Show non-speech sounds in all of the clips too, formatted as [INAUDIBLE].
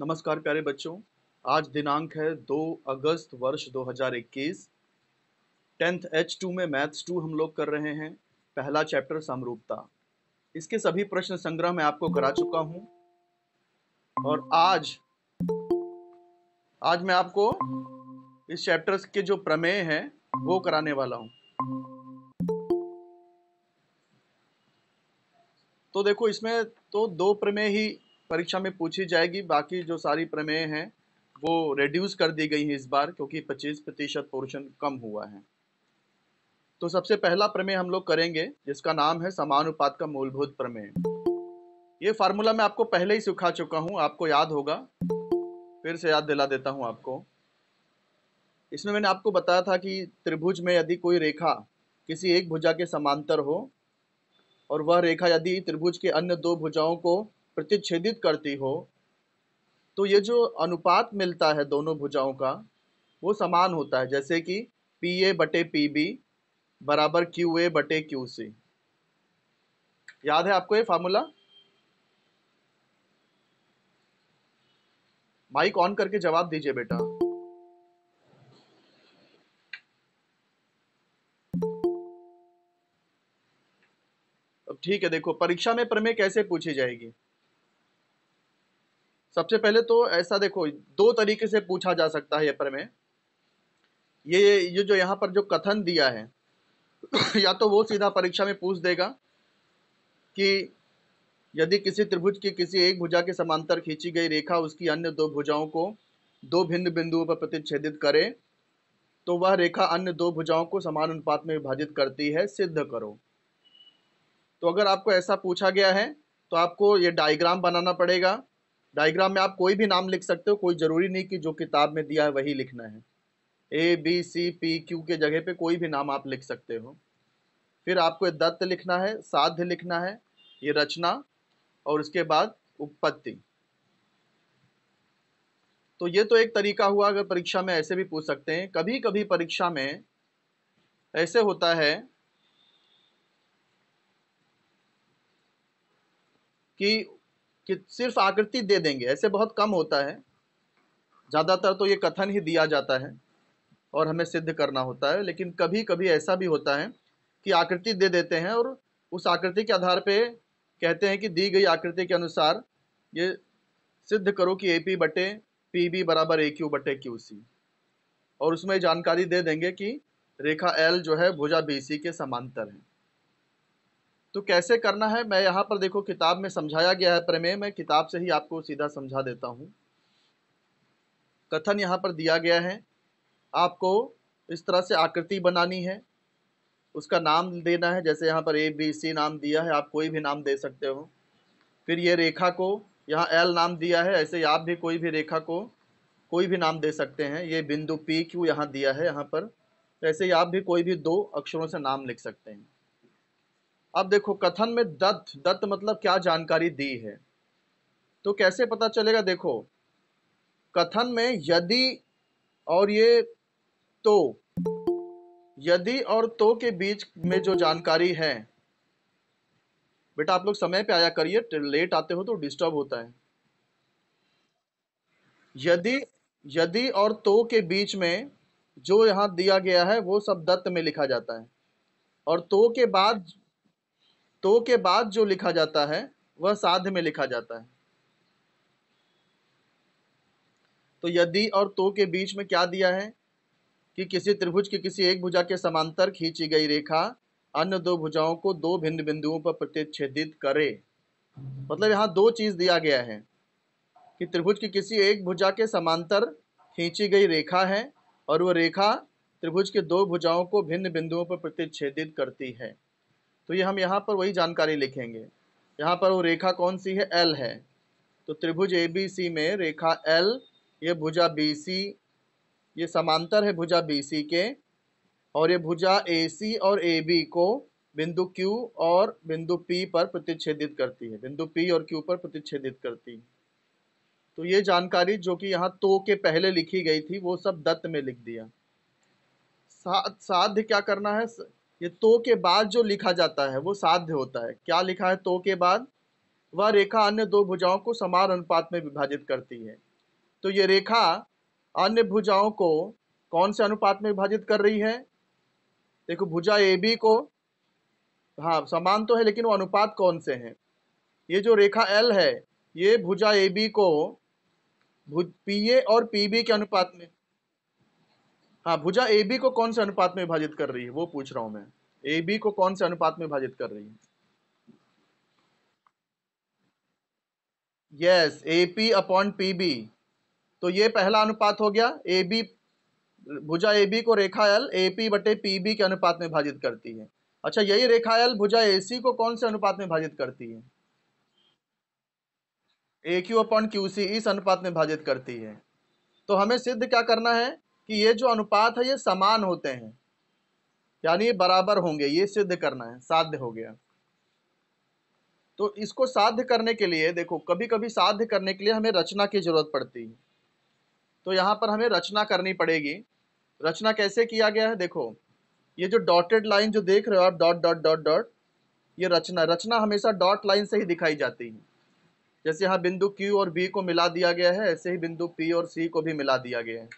नमस्कार प्यारे बच्चों आज दिनांक है 2 अगस्त वर्ष 2021 टेंथ एच टू में मैथ्स टू हम लोग कर रहे हैं पहला चैप्टर समरूपता इसके सभी प्रश्न संग्रह मैं आपको करा चुका हूं और आज आज मैं आपको इस चैप्टर के जो प्रमेय है वो कराने वाला हूं तो देखो इसमें तो दो प्रमेय ही परीक्षा में पूछी जाएगी बाकी जो सारी प्रमेय हैं वो रिड्यूस कर दी गई हैं इस बार क्योंकि 25 प्रतिशत पोर्शन कम हुआ है तो सबसे पहला प्रमेय हम लोग करेंगे जिसका नाम है समानुपात का मूलभूत प्रमेय ये फार्मूला मैं आपको पहले ही सिखा चुका हूँ आपको याद होगा फिर से याद दिला देता हूँ आपको इसमें मैंने आपको बताया था कि त्रिभुज में यदि कोई रेखा किसी एक भुजा के समांतर हो और वह रेखा यदि त्रिभुज के अन्य दो भुजाओं को प्रतिच्छेदित करती हो तो ये जो अनुपात मिलता है दोनों भुजाओं का वो समान होता है जैसे कि पी ए बटे पी बी बराबर क्यू ए बटे क्यू सी याद है आपको ये फार्मूला माइक ऑन करके जवाब दीजिए बेटा ठीक है देखो परीक्षा में प्रमेय कैसे पूछी जाएगी सबसे पहले तो ऐसा देखो दो तरीके से पूछा जा सकता है पेपर में ये ये जो यहाँ पर जो कथन दिया है [COUGHS] या तो वो सीधा परीक्षा में पूछ देगा कि यदि किसी त्रिभुज की किसी एक भुजा के समांतर खींची गई रेखा उसकी अन्य दो भुजाओं को दो भिन्न बिंदुओं पर प्रतिच्छेदित करे तो वह रेखा अन्य दो भुजाओं को समान अनुपात में विभाजित करती है सिद्ध करो तो अगर आपको ऐसा पूछा गया है तो आपको ये डायग्राम बनाना पड़ेगा डायग्राम में आप कोई भी नाम लिख सकते हो कोई ज़रूरी नहीं कि जो किताब में दिया है वही लिखना है A B C P Q के जगह पे कोई भी नाम आप लिख सकते हो फिर आपको दत्त लिखना है साध्य लिखना है ये रचना और उसके बाद उपपत्ति तो ये तो एक तरीका हुआ अगर परीक्षा में ऐसे भी पूछ सकते हैं कभी कभी परीक्षा में ऐसे होता है कि कि सिर्फ आकृति दे देंगे ऐसे बहुत कम होता है ज़्यादातर तो ये कथन ही दिया जाता है और हमें सिद्ध करना होता है लेकिन कभी कभी ऐसा भी होता है कि आकृति दे देते हैं और उस आकृति के आधार पे कहते हैं कि दी गई आकृति के अनुसार ये सिद्ध करो कि ए पी बटे पी बी बराबर ए क्यू बटे क्यू सी और उसमें जानकारी दे देंगे कि रेखा एल जो है भुजा बी सी के समांतर है तो कैसे करना है मैं यहाँ पर देखो किताब में समझाया गया है प्रमेय मैं किताब से ही आपको सीधा समझा देता हूँ कथन यहाँ पर दिया गया है आपको इस तरह से आकृति बनानी है उसका नाम देना है जैसे यहाँ पर ए बी सी नाम दिया है आप कोई भी नाम दे सकते हो फिर ये रेखा को यहाँ एल नाम दिया है ऐसे आप भी कोई भी रेखा को कोई भी नाम दे सकते हैं ये बिंदु पी क्यू यहाँ दिया है यहाँ पर ऐसे ही आप भी कोई भी दो अक्षरों से नाम लिख सकते हैं अब देखो कथन में दत्त दत्त मतलब क्या जानकारी दी है तो कैसे पता चलेगा देखो कथन में यदि और ये तो यदि और तो के बीच में जो जानकारी है बेटा आप लोग समय पे आया करिए लेट आते हो तो डिस्टर्ब होता है यदि यदि और तो के बीच में जो यहां दिया गया है वो सब दत्त में लिखा जाता है और तो के बाद तो के बाद जो लिखा जाता है वह साध में लिखा जाता है तो यदि और तो के बीच में क्या दिया है कि किसी त्रिभुज की किसी एक भुजा के समांतर खींची गई रेखा अन्य दो भुजाओं को दो भिन्न बिंदुओं पर प्रतिच्छेदित करे मतलब यहां दो चीज दिया गया है कि त्रिभुज की किसी एक भुजा के समांतर खींची गई रेखा है और वह रेखा त्रिभुज के दो भुजाओं को भिन्न बिंदुओं पर प्रतिच्छेदित करती है तो ये हम यहाँ पर वही जानकारी लिखेंगे यहाँ पर वो रेखा कौन सी है एल है तो त्रिभुज ए बी सी में रेखा एल ये भुजा बी सी ये समांतर है भुजा बी सी के और ये भुजा ए सी और ए बी को बिंदु Q और बिंदु P पर प्रतिच्छेदित करती है बिंदु P और Q पर प्रतिच्छेदित करती है तो ये जानकारी जो कि यहाँ तो के पहले लिखी गई थी वो सब दत्त में लिख दिया साध क्या करना है ये तो के बाद जो लिखा जाता है वो साध्य होता है क्या लिखा है तो के बाद वह रेखा अन्य दो भुजाओं को समान अनुपात में विभाजित करती है तो ये रेखा अन्य भुजाओं को कौन से अनुपात में विभाजित कर रही है देखो भुजा ए बी को हाँ समान तो है लेकिन वो अनुपात कौन से हैं ये जो रेखा एल है ये भुजा ए बी को पी ए और पी बी के अनुपात में हाँ भुजा ए बी को कौन से अनुपात में विभाजित कर रही है वो पूछ रहा हूं मैं ए बी को कौन से अनुपात में विभाजित कर रही है yes A P upon P B तो ये पहला अनुपात हो गया ए बी भुजा ए बी को रेखा एल ए पी बटे पी बी के अनुपात में भाजित करती है अच्छा यही रेखा एल भुजा ए सी को कौन से अनुपात में भाजित करती है A Q upon Q C इस अनुपात में भाजित करती है तो हमें सिद्ध क्या करना है कि ये जो अनुपात है ये समान होते हैं यानी ये बराबर होंगे ये सिद्ध करना है साध्य हो गया तो इसको साध्य करने के लिए देखो कभी कभी साध्य करने के लिए हमें रचना की ज़रूरत पड़ती है तो यहाँ पर हमें रचना करनी पड़ेगी रचना कैसे किया गया है देखो ये जो डॉटेड लाइन जो देख रहे हो आप डॉट डॉट डॉट डॉट ये रचना रचना हमेशा डॉट लाइन से ही दिखाई जाती है जैसे यहाँ बिंदु क्यू और बी को मिला दिया गया है ऐसे ही बिंदु पी और सी को भी मिला दिया गया है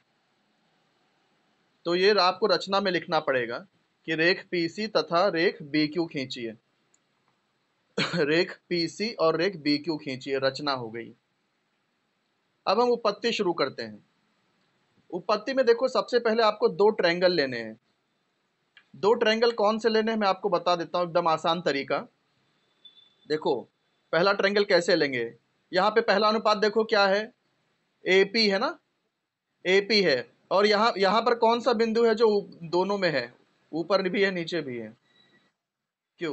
तो ये आपको रचना में लिखना पड़ेगा कि रेख पी तथा रेख बी क्यू खींचिए रेख पी और रेख बी क्यू खींचिए रचना हो गई अब हम उपपत्ति शुरू करते हैं उपपत्ति में देखो सबसे पहले आपको दो ट्रैंगल लेने हैं दो ट्रैंगल कौन से लेने हैं मैं आपको बता देता हूँ एकदम आसान तरीका देखो पहला ट्रैंगल कैसे लेंगे यहाँ पे पहला अनुपात देखो क्या है ए पी है ना ए पी है और यहाँ यहाँ पर कौन सा बिंदु है जो दोनों में है ऊपर भी है नीचे भी है क्यू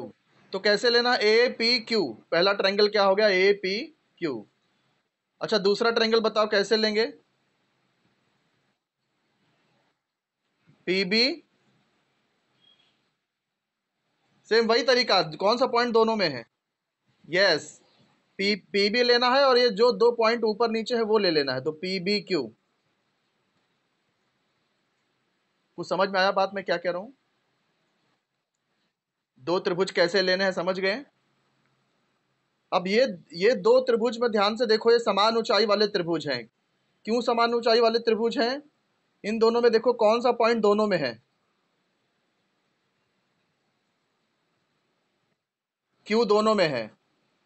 तो कैसे लेना ए पी क्यू पहला ट्रेंगल क्या हो गया ए पी क्यू अच्छा दूसरा ट्रेंगल बताओ कैसे लेंगे पी बी सेम वही तरीका कौन सा पॉइंट दोनों में है यस पी पी बी लेना है और ये जो दो पॉइंट ऊपर नीचे है वो ले लेना है तो पी बी क्यू कुछ समझ में आया बात मैं क्या कह रहा हूं दो त्रिभुज कैसे लेने हैं समझ गए अब ये ये दो त्रिभुज में ध्यान से देखो ये समान ऊंचाई वाले त्रिभुज हैं क्यों समान ऊंचाई वाले त्रिभुज हैं इन दोनों में देखो कौन सा पॉइंट दोनों में है क्यू दोनों में है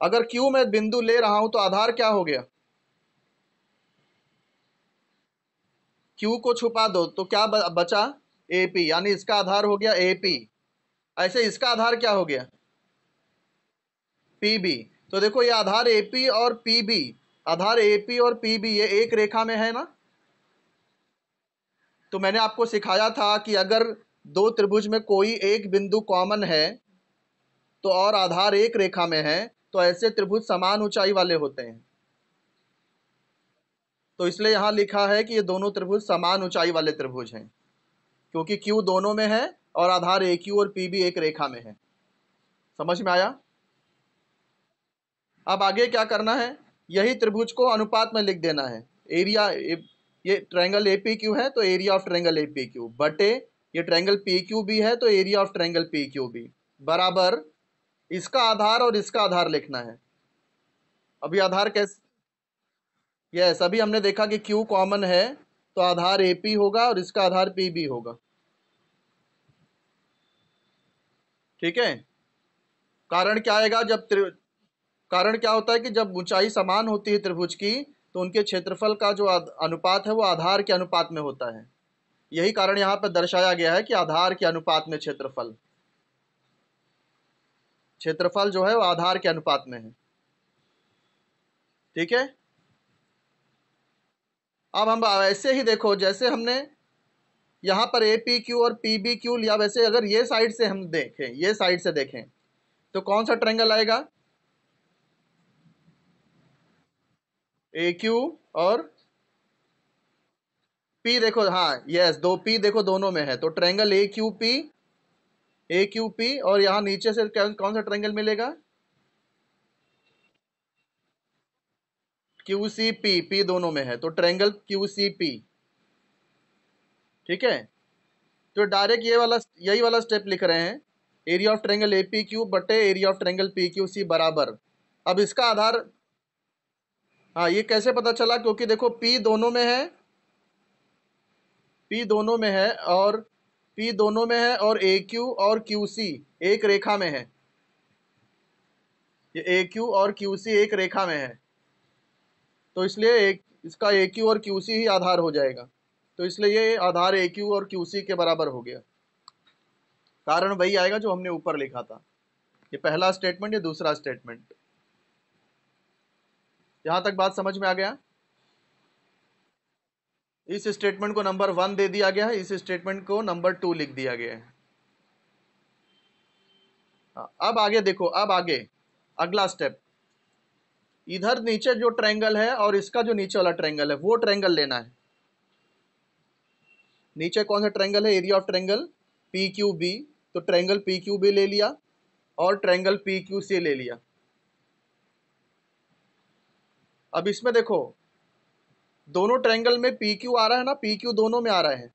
अगर क्यू में बिंदु ले रहा हूं तो आधार क्या हो गया क्यू को छुपा दो तो क्या बचा ए पी यानी इसका आधार हो गया ए पी ऐसे इसका आधार क्या हो गया पी बी तो देखो ये आधार ए पी और पी बी आधार ए पी और पी बी ये एक रेखा में है ना तो मैंने आपको सिखाया था कि अगर दो त्रिभुज में कोई एक बिंदु कॉमन है तो और आधार एक रेखा में है तो ऐसे त्रिभुज समान ऊंचाई वाले होते हैं तो इसलिए यहां लिखा है कि ये दोनों त्रिभुज समान ऊंचाई वाले त्रिभुज हैं क्योंकि क्यू दोनों में है और आधार ए क्यू और पी भी एक रेखा में है समझ में आया अब आगे क्या करना है यही त्रिभुज को अनुपात में लिख देना है एरिया ये ट्रायंगल APQ क्यू है तो area of triangle APQ Q बटे ये ट्रायंगल पी क्यू भी है तो area of triangle P Q भी बराबर इसका आधार और इसका आधार लिखना है अभी आधार कैसे यस अभी हमने देखा कि क्यू कॉमन है तो आधार ए पी होगा और इसका आधार पी बी होगा ठीक है कारण क्या आएगा जब त्रि कारण क्या होता है कि जब ऊंचाई समान होती है त्रिभुज की तो उनके क्षेत्रफल का जो अनुपात है वो आधार के अनुपात में होता है यही कारण यहां पर दर्शाया गया है कि आधार के अनुपात में क्षेत्रफल क्षेत्रफल जो है वो आधार के अनुपात में है ठीक है अब हम ऐसे ही देखो जैसे हमने यहाँ पर ए पी क्यू और पी बी क्यू लिया वैसे अगर ये साइड से हम देखें ये साइड से देखें तो कौन सा ट्रेंगल आएगा ए क्यू और पी देखो हाँ यस दो पी देखो दोनों में है तो triangle A Q P A Q P और यहाँ नीचे से कौन सा ट्रेंगल मिलेगा क्यू सी पी पी दोनों में है तो ट्रेंगल क्यू सी पी ठीक है तो डायरेक्ट ये वाला यही वाला स्टेप लिख रहे हैं area of triangle A P Q बटे area of triangle P Q C बराबर अब इसका आधार हाँ ये कैसे पता चला क्योंकि देखो पी दोनों में है पी दोनों में है और पी दोनों में है और ए क्यू और क्यू सी एक रेखा में है ये ए क्यू और क्यू सी एक रेखा में है तो इसलिए एक इसका ए क्यू और क्यू सी ही आधार हो जाएगा तो इसलिए ये आधार ए क्यू और क्यू सी के बराबर हो गया कारण वही आएगा जो हमने ऊपर लिखा था ये पहला स्टेटमेंट या दूसरा स्टेटमेंट यहां तक बात समझ में आ गया इस स्टेटमेंट को नंबर वन दे दिया गया है इस स्टेटमेंट को नंबर टू लिख दिया गया है हाँ, अब आगे देखो अब आगे अगला स्टेप इधर नीचे जो ट्रायंगल है और इसका जो नीचे वाला ट्रायंगल है वो ट्रायंगल लेना है नीचे कौन सा ट्रायंगल है area of triangle P Q B तो ट्रायंगल पी क्यू बी ले लिया और ट्रायंगल पी क्यू सी ले लिया अब इसमें देखो दोनों ट्रायंगल में पी क्यू आ रहा है ना पी क्यू दोनों में आ रहा है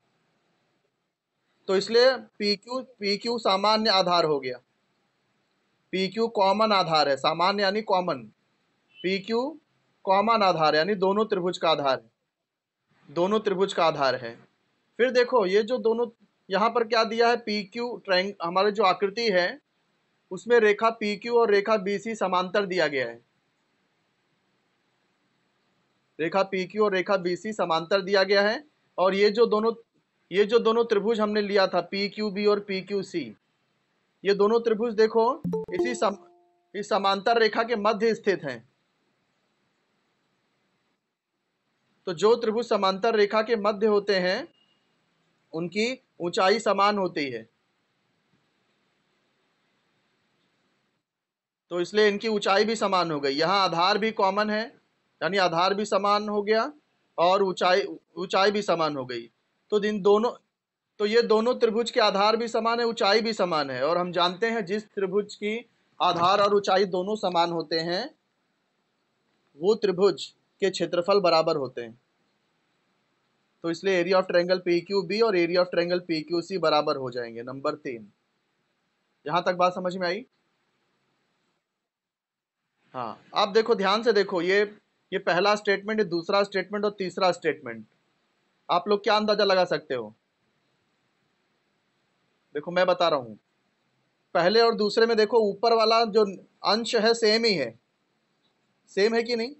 तो इसलिए पी क्यू पी क्यू सामान्य आधार हो गया पी क्यू कॉमन आधार है सामान्य यानी कॉमन पी क्यू कॉमन आधार यानी दोनों त्रिभुज का आधार है दोनों त्रिभुज का आधार है फिर देखो ये जो दोनों यहाँ पर क्या दिया है पी क्यू ट्रैंग हमारे जो आकृति है उसमें रेखा पी क्यू और रेखा बी सी समांतर दिया गया है रेखा पी क्यू और रेखा बी सी समांतर दिया गया है और ये जो दोनों ये जो दोनों त्रिभुज हमने लिया था पी क्यू बी और पी क्यू सी ये दोनों त्रिभुज देखो इसी सम इस समांतर रेखा के मध्य स्थित हैं तो जो त्रिभुज समांतर रेखा के मध्य होते हैं उनकी ऊंचाई समान होती है तो इसलिए इनकी ऊंचाई भी समान हो गई यहाँ आधार भी कॉमन है यानी आधार भी समान हो गया और ऊंचाई ऊंचाई भी समान हो गई तो इन दोनों तो ये दोनों त्रिभुज के आधार भी समान है ऊंचाई भी समान है और हम जानते हैं जिस त्रिभुज की आधार और ऊंचाई दोनों समान होते हैं वो त्रिभुज के क्षेत्रफल बराबर होते हैं तो इसलिए area of triangle P Q B और area of triangle P Q C बराबर हो जाएंगे नंबर तीन यहां तक बात समझ में आई हाँ आप देखो ध्यान से देखो ये ये पहला स्टेटमेंट दूसरा स्टेटमेंट और तीसरा स्टेटमेंट आप लोग क्या अंदाजा लगा सकते हो देखो मैं बता रहा हूं पहले और दूसरे में देखो ऊपर वाला जो अंश है सेम ही है सेम है कि नहीं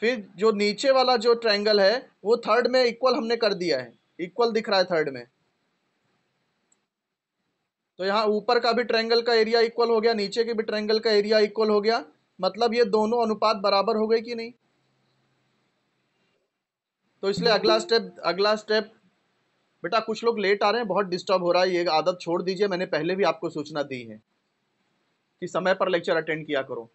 फिर जो नीचे वाला जो ट्रायंगल है वो थर्ड में इक्वल हमने कर दिया है इक्वल दिख रहा है थर्ड में तो यहाँ ऊपर का भी ट्रायंगल का एरिया इक्वल हो गया नीचे के भी ट्रायंगल का एरिया इक्वल हो गया मतलब ये दोनों अनुपात बराबर हो गए कि नहीं तो इसलिए अगला स्टेप अगला स्टेप बेटा कुछ लोग लेट आ रहे हैं बहुत डिस्टर्ब हो रहा है ये आदत छोड़ दीजिए मैंने पहले भी आपको सूचना दी है कि समय पर लेक्चर अटेंड किया करो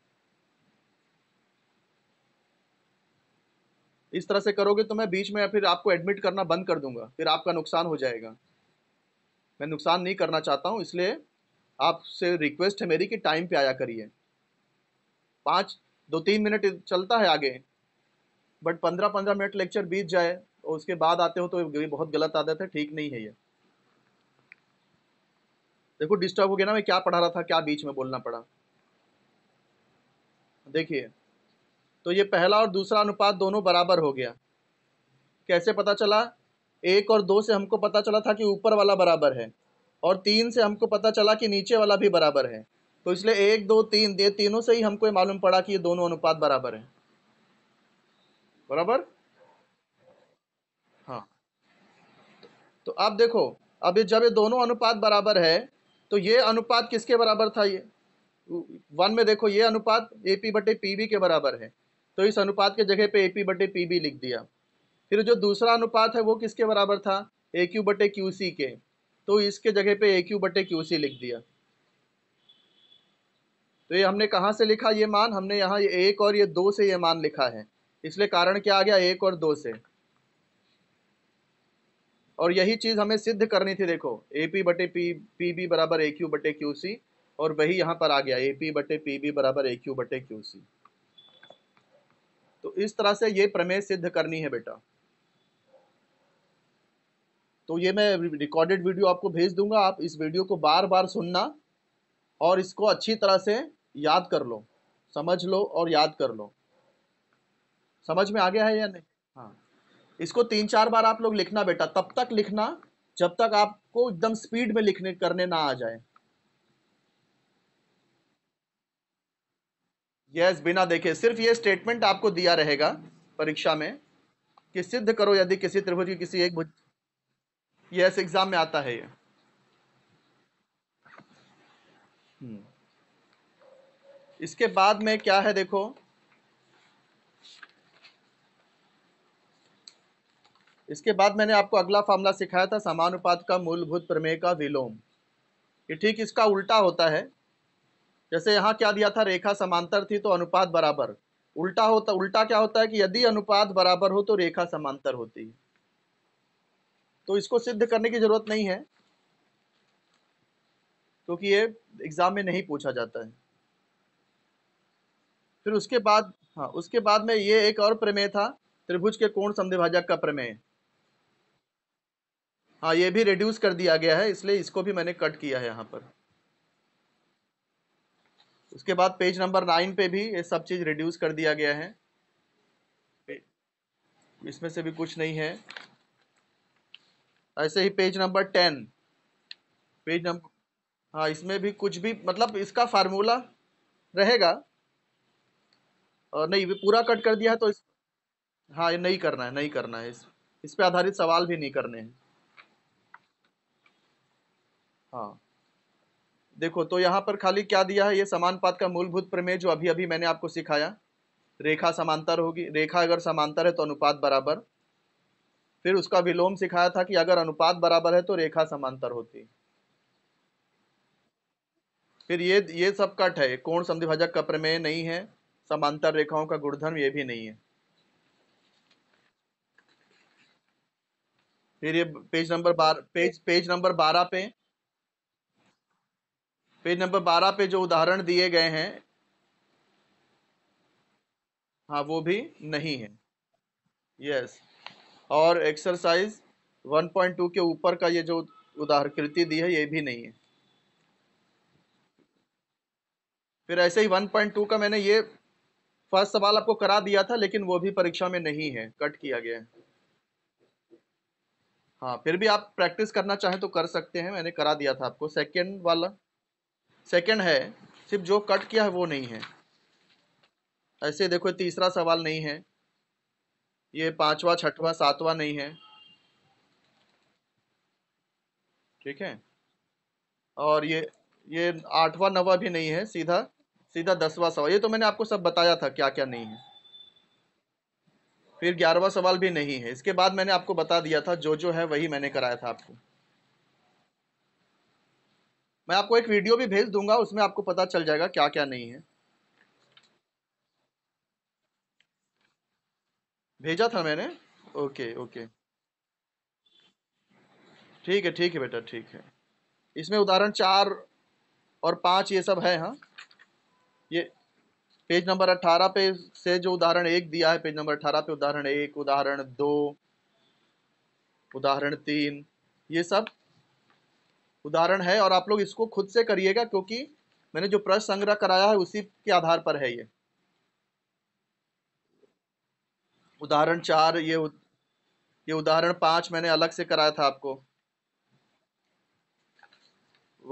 इस तरह से करोगे तो मैं बीच में फिर आपको एडमिट करना बंद कर दूंगा फिर आपका नुकसान हो जाएगा मैं नुकसान नहीं करना चाहता हूँ इसलिए आपसे रिक्वेस्ट है मेरी कि टाइम पे आया करिए पाँच दो तीन मिनट चलता है आगे बट पंद्रह पंद्रह मिनट लेक्चर बीत जाए और उसके बाद आते हो तो बहुत गलत आदत है ठीक नहीं है ये देखो डिस्टर्ब हो गया ना मैं क्या पढ़ा रहा था क्या बीच में बोलना पड़ा देखिए तो ये पहला और दूसरा अनुपात दोनों बराबर हो गया कैसे पता चला एक और दो से हमको पता चला था कि ऊपर वाला बराबर है और तीन से हमको पता चला कि नीचे वाला भी बराबर है तो इसलिए एक दो तीन ये तीनों से ही हमको ये मालूम पड़ा कि ये दोनों अनुपात बराबर है बराबर हाँ तो अब देखो अब ये जब ये दोनों अनुपात बराबर है तो ये अनुपात किसके बराबर था ये वन में देखो ये अनुपात ए पी बटे पी के बराबर है तो इस अनुपात के जगह पे ए पी बटे पी बी लिख दिया फिर जो दूसरा अनुपात है वो किसके बराबर था ए क्यू बटे क्यू सी के तो इसके जगह पे ए क्यू बटे क्यू सी लिख दिया तो ये हमने कहाँ से लिखा ये मान हमने यहाँ एक और ये दो से ये मान लिखा है इसलिए कारण क्या आ गया एक और दो से और यही चीज़ हमें सिद्ध करनी थी देखो ए पी बटे पी पी बी बराबर ए क्यू बटे क्यू सी और वही यहाँ पर आ गया ए पी बटे पी बी बराबर ए क्यू बटे क्यू सी तो इस तरह से ये प्रमेय सिद्ध करनी है बेटा तो ये मैं रिकॉर्डेड वीडियो आपको भेज दूंगा आप इस वीडियो को बार बार सुनना और इसको अच्छी तरह से याद कर लो समझ लो और याद कर लो समझ में आ गया है या नहीं हाँ इसको तीन चार बार आप लोग लिखना बेटा तब तक लिखना जब तक आपको एकदम स्पीड में लिखने करने ना आ जाए यस बिना देखे सिर्फ ये स्टेटमेंट आपको दिया रहेगा परीक्षा में कि सिद्ध करो यदि किसी त्रिभुज की किसी एक भुज यस एग्जाम में आता है ये hmm. इसके बाद में क्या है देखो इसके बाद मैंने आपको अगला फॉर्मला सिखाया था समानुपात का मूलभूत प्रमेय का विलोम ये ठीक इसका उल्टा होता है जैसे यहाँ क्या दिया था रेखा समांतर थी तो अनुपात बराबर उल्टा होता उल्टा क्या होता है कि यदि अनुपात बराबर हो तो रेखा समांतर होती है तो इसको सिद्ध करने की जरूरत नहीं है क्योंकि ये एग्जाम में नहीं पूछा जाता है फिर उसके बाद हाँ उसके बाद में ये एक और प्रमेय था त्रिभुज के कोण संधिभाजक का प्रमेय हाँ ये भी रिड्यूस कर दिया गया है इसलिए इसको भी मैंने कट किया है यहाँ पर उसके बाद पेज नंबर नाइन पे भी ये सब चीज़ रिड्यूस कर दिया गया है इसमें से भी कुछ नहीं है ऐसे ही page number ten page number हाँ इसमें भी कुछ भी मतलब इसका फार्मूला रहेगा और नहीं भी पूरा कट कर दिया है तो इस हाँ ये नहीं करना है नहीं करना है इस इस पे आधारित सवाल भी नहीं करने हैं हाँ देखो तो यहाँ पर खाली क्या दिया है ये समानपात का मूलभूत प्रमेय जो अभी अभी मैंने आपको सिखाया रेखा समांतर होगी रेखा अगर समांतर है तो अनुपात बराबर फिर उसका विलोम सिखाया था कि अगर अनुपात बराबर है तो रेखा समांतर होती फिर ये ये सब कट है कोण समद्विभाजक का प्रमेय नहीं है समांतर रेखाओं का गुणधर्म ये भी नहीं है फिर ये पेज नंबर बारह पेज पेज नंबर बारह पे पेज नंबर बारह पे जो उदाहरण दिए गए हैं हाँ वो भी नहीं है यस और एक्सरसाइज 1.2 के ऊपर का ये जो उदाहरकृति दी है ये भी नहीं है फिर ऐसे ही 1.2 का मैंने ये फर्स्ट सवाल आपको करा दिया था लेकिन वो भी परीक्षा में नहीं है कट किया गया है हाँ फिर भी आप प्रैक्टिस करना चाहें तो कर सकते हैं मैंने करा दिया था आपको सेकेंड वाला सेकंड है सिर्फ जो कट किया है वो नहीं है ऐसे देखो तीसरा सवाल नहीं है ये पांचवा छठवा सातवा नहीं है ठीक है और ये ये आठवा नवा भी नहीं है सीधा सीधा दसवा सवाल ये तो मैंने आपको सब बताया था क्या क्या नहीं है फिर ग्यारहवा सवाल भी नहीं है इसके बाद मैंने आपको बता दिया था जो जो है वही मैंने कराया था आपको मैं आपको एक वीडियो भी भेज दूंगा उसमें आपको पता चल जाएगा क्या क्या नहीं है भेजा था मैंने ओके ओके ठीक है ठीक है बेटा ठीक है इसमें उदाहरण चार और पांच ये सब है हाँ ये पेज नंबर अट्ठारह पे से जो उदाहरण एक दिया है पेज नंबर अट्ठारह पे उदाहरण एक उदाहरण दो उदाहरण तीन ये सब उदाहरण है और आप लोग इसको खुद से करिएगा क्योंकि मैंने जो प्रश्न संग्रह कराया है उसी के आधार पर है ये उदाहरण चार ये ये उदाहरण पांच मैंने अलग से कराया था आपको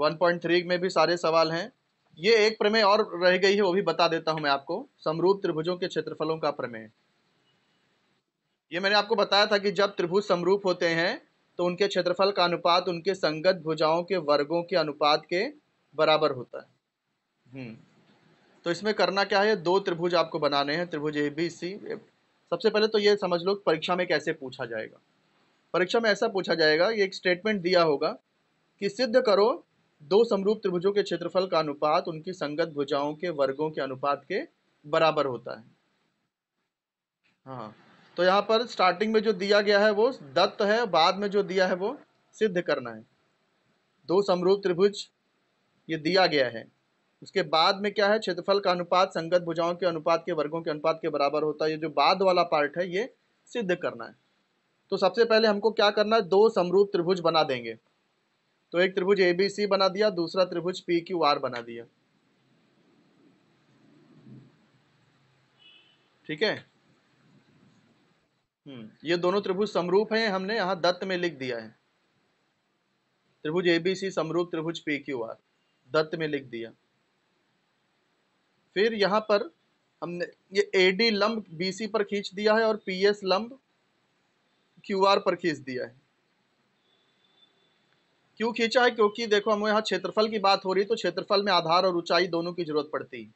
1.3 में भी सारे सवाल हैं ये एक प्रमेय और रह गई है वो भी बता देता हूं मैं आपको समरूप त्रिभुजों के क्षेत्रफलों का प्रमेय ये मैंने आपको बताया था कि जब त्रिभुज समरूप होते हैं तो उनके क्षेत्रफल का अनुपात उनके संगत भुजाओं के वर्गों के अनुपात के बराबर होता है हम्म। तो इसमें करना क्या है दो त्रिभुज आपको बनाने हैं त्रिभुज ए बी सी सबसे पहले तो ये समझ लो परीक्षा में कैसे पूछा जाएगा परीक्षा में ऐसा पूछा जाएगा ये एक स्टेटमेंट दिया होगा कि सिद्ध करो दो समरूप त्रिभुजों के क्षेत्रफल का अनुपात उनकी संगत भुजाओं के वर्गों के अनुपात के बराबर होता है हाँ तो यहाँ पर स्टार्टिंग में जो दिया गया है वो दत्त है बाद में जो दिया है वो सिद्ध करना है दो समरूप त्रिभुज ये दिया गया है उसके बाद में क्या है क्षेत्रफल का अनुपात संगत भुजाओं के अनुपात के वर्गों के अनुपात के बराबर होता है ये जो बाद वाला पार्ट है ये सिद्ध करना है तो सबसे पहले हमको क्या करना है दो समरूप त्रिभुज बना देंगे तो एक त्रिभुज ए बी सी बना दिया दूसरा त्रिभुज पी क्यू आर बना दिया ठीक है हम्म, ये दोनों त्रिभुज समरूप हैं हमने यहाँ दत्त में लिख दिया है त्रिभुज एबीसी समरूप त्रिभुज पी क्यू आर दत्त में लिख दिया फिर यहाँ पर हमने ये एडी लंब बीसी पर खींच दिया है और पीएस लंब क्यू आर पर खींच दिया है क्यों खींचा है क्योंकि देखो हम यहाँ क्षेत्रफल की बात हो रही है तो क्षेत्रफल में आधार और ऊंचाई दोनों की जरूरत पड़ती है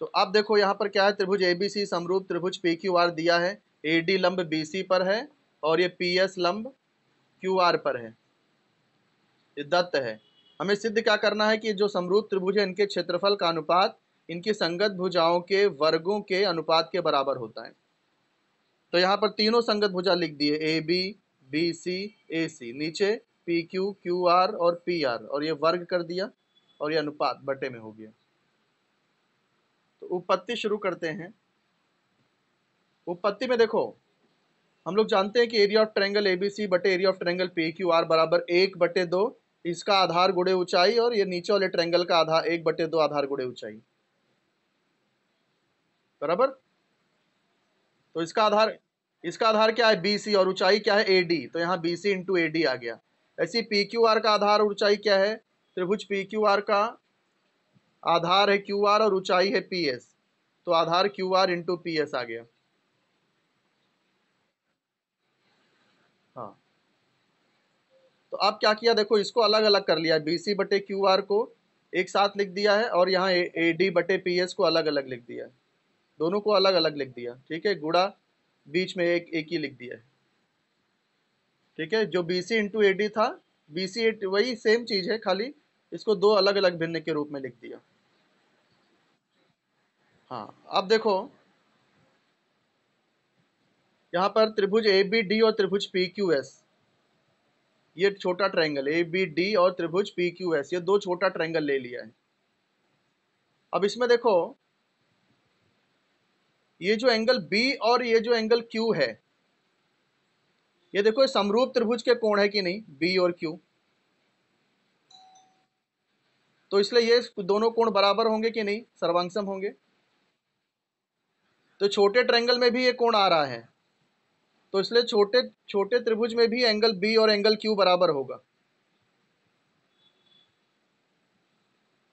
तो अब देखो यहाँ पर क्या है त्रिभुज ए बी सी समरूप त्रिभुज पी क्यू आर दिया है ए डी लंब बी सी पर है और ये पी एस लंब क्यू आर पर है ये दत्त है हमें सिद्ध क्या करना है कि जो समरूप त्रिभुज है इनके क्षेत्रफल का अनुपात इनकी संगत भुजाओं के वर्गों के अनुपात के बराबर होता है तो यहाँ पर तीनों संगत भुजा लिख दिए A B B C A C नीचे पी क्यू क्यू आर और पी आर और ये वर्ग कर दिया और ये अनुपात बटे में हो गया उपपत्ति शुरू करते हैं उपपत्ति में देखो हम लोग जानते हैं कि area of triangle A B C बटे area of triangle P Q R बराबर एक बटे दो इसका आधार गुड़े ऊंचाई और ये नीचे वाले ट्रेंगल का आधार एक बटे दो आधार गुड़े ऊंचाई बराबर तो इसका आधार इसका आधार क्या है बी सी और ऊंचाई क्या है ए डी तो यहाँ B C into A D आ गया ऐसी पी क्यू आर का आधार ऊंचाई क्या है त्रिभुज पी क्यू आर का आधार है क्यू आर और ऊंचाई है पी एस तो आधार Q R into P S आ गया हाँ तो आप क्या किया देखो इसको अलग अलग कर लिया बी सी बटे क्यू आर को एक साथ लिख दिया है और यहाँ ए डी बटे पी एस को अलग अलग लिख दिया है दोनों को अलग अलग लिख दिया ठीक है गुड़ा बीच में एक एक ही लिख दिया है ठीक है जो B C into A D था बी सी वही सेम चीज़ है खाली इसको दो अलग अलग भिन्न के रूप में लिख दिया हाँ अब देखो यहाँ पर त्रिभुज ए बी डी और त्रिभुज पी क्यू एस ये छोटा ट्रायंगल ए बी डी और त्रिभुज पी क्यू एस ये दो छोटा ट्रायंगल ले लिया है अब इसमें देखो ये जो एंगल बी और ये जो एंगल क्यू है ये देखो ये समरूप त्रिभुज के कोण है कि नहीं बी और क्यू तो इसलिए ये दोनों कोण बराबर होंगे कि नहीं सर्वांगसम होंगे तो छोटे ट्रेंगल में भी ये कोण आ रहा है तो इसलिए छोटे छोटे त्रिभुज में भी एंगल बी और एंगल क्यू बराबर होगा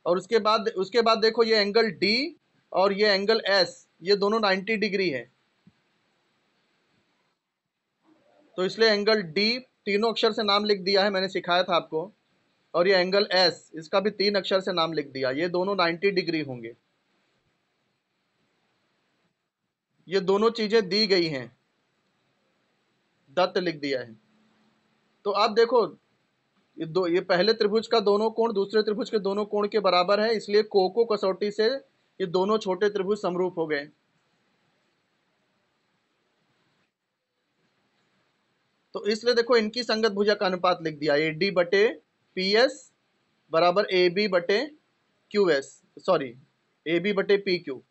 और उसके बाद उसके बाद देखो ये एंगल डी और ये एंगल एस ये दोनों 90 डिग्री है तो इसलिए एंगल डी तीनों अक्षर से नाम लिख दिया है मैंने सिखाया था आपको और ये एंगल एस इसका भी तीन अक्षर से नाम लिख दिया ये दोनों 90 डिग्री होंगे ये दोनों चीज़ें दी गई हैं दत्त लिख दिया है तो आप देखो ये दो ये पहले त्रिभुज का दोनों कोण दूसरे त्रिभुज के दोनों कोण के बराबर है इसलिए कोको कसौटी से ये दोनों छोटे त्रिभुज समरूप हो गए तो इसलिए देखो इनकी संगत भुजा का अनुपात लिख दिया ए डी बटे पी एस बराबर ए बी बटे Q S sorry A B बटे पी क्यू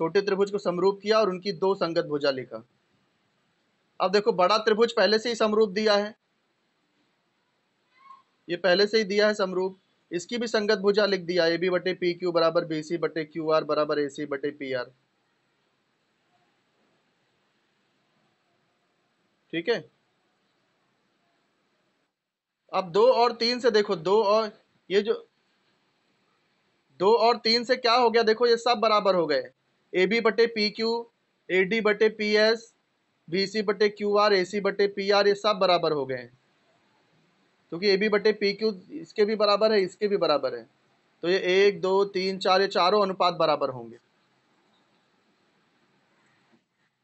छोटे त्रिभुज को समरूप किया और उनकी दो संगत भुजा लिखा अब देखो बड़ा त्रिभुज पहले से ही समरूप दिया है ये पहले से ही दिया है समरूप इसकी भी संगत भुजा लिख दिया ए बी बटे पी क्यू बराबर बी सी बटे क्यू आर बराबर ए सी बटे पी आर ठीक है अब दो और तीन से देखो दो और ये जो दो और तीन से क्या हो गया देखो ये सब बराबर हो गए ए बी बटे पी क्यू ए डी बटे पी एस बी सी बटे क्यू आर ए सी बटे पी आर ये सब बराबर हो गए हैं क्योंकि ए बी बटे पी क्यू इसके भी बराबर है इसके भी बराबर है तो ये एक दो तीन चार ये चारों अनुपात बराबर होंगे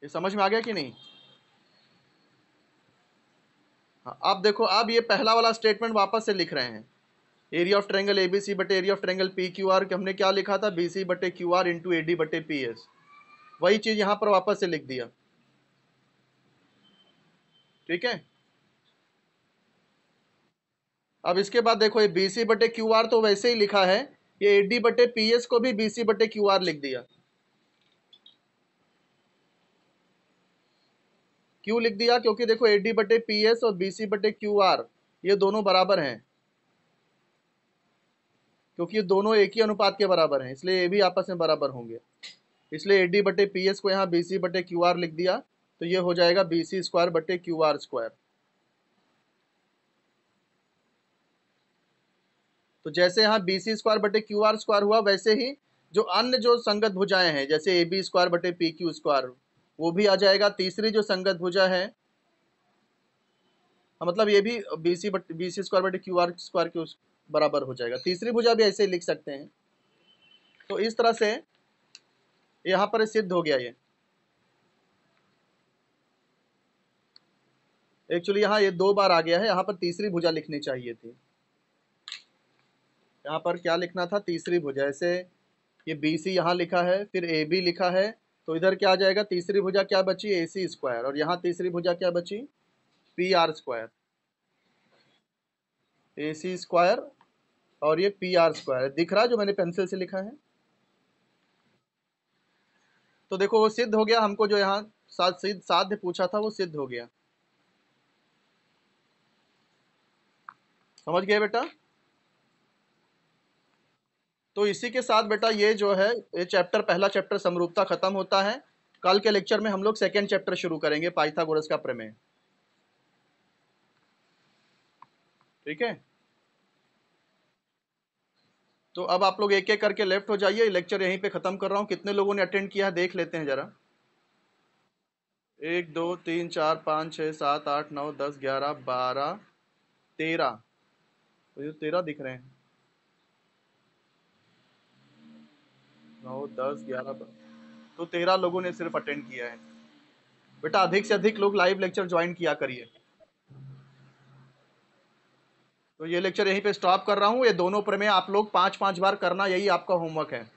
ये समझ में आ गया कि नहीं हाँ आप देखो आप ये पहला वाला स्टेटमेंट वापस से लिख रहे हैं area of triangle A B C बटे area of triangle P Q R हमने क्या लिखा था बी सी बटे Q R into A D बटे पी एस वही चीज़ यहाँ पर वापस से लिख दिया ठीक है अब इसके बाद देखो ये बी सी बटे क्यू आर तो वैसे ही लिखा है ये ए डी बटे पी एस को भी बी सी बटे क्यू आर लिख दिया क्यों लिख दिया क्योंकि देखो ए डी बटे पी एस और बी सी बटे क्यू आर ये दोनों बराबर हैं क्योंकि ये दोनों एक ही अनुपात के बराबर हैं इसलिए ये भी आपस में बराबर होंगे इसलिए ए डी बटे पी एस को यहाँ बी सी बटे क्यू आर लिख दिया तो ये हो जाएगा बी सी स्क्वायर बटे क्यू आर स्क्वायर तो जैसे यहाँ बी सी स्क्वायर बटे क्यू आर स्क्वायर हुआ वैसे ही जो अन्य जो संगत भुजाएं हैं जैसे ए बी स्क्वायर बटे पी क्यू स्क्वायर वो भी आ जाएगा तीसरी जो संगत भुजा है हाँ, मतलब ये भी बी सी बट बी सी स्क्वायर बटे क्यू आर स्क्वायर के बराबर हो जाएगा तीसरी भुजा भी ऐसे ही लिख सकते हैं तो इस तरह से यहां पर सिद्ध हो गया ये एक्चुअली यहाँ ये दो बार आ गया है यहाँ पर तीसरी भुजा लिखनी चाहिए थी यहां पर क्या लिखना था तीसरी भुजा ऐसे ये बी सी यहां लिखा है फिर ए बी लिखा है तो इधर क्या आ जाएगा तीसरी भुजा क्या बची ए सी स्क्वायर और यहाँ तीसरी भुजा क्या बची P R square A C square और ये पी आर स्क्वायर दिख रहा जो मैंने पेंसिल से लिखा है तो देखो वो सिद्ध हो गया हमको जो यहाँ साध सिद्ध साध्य पूछा था वो सिद्ध हो गया समझ गए बेटा तो इसी के साथ बेटा ये जो है ये चैप्टर पहला चैप्टर समरूपता खत्म होता है कल के लेक्चर में हम लोग सेकेंड चैप्टर शुरू करेंगे पाइथागोरस का प्रमेय ठीक है तो अब आप लोग एक एक करके लेफ्ट हो जाइए लेक्चर यहीं पे ख़त्म कर रहा हूँ कितने लोगों ने अटेंड किया है देख लेते हैं ज़रा एक दो तीन चार पाँच छः सात आठ नौ दस ग्यारह बारह तेरह तो ये तेरह दिख रहे हैं नौ दस ग्यारह तो तेरह लोगों ने सिर्फ अटेंड किया है बेटा अधिक से अधिक लोग लाइव लेक्चर ज्वाइन किया करिए तो ये लेक्चर यहीं पे स्टॉप कर रहा हूँ ये दोनों प्रमेय आप लोग पाँच पाँच बार करना यही आपका होमवर्क है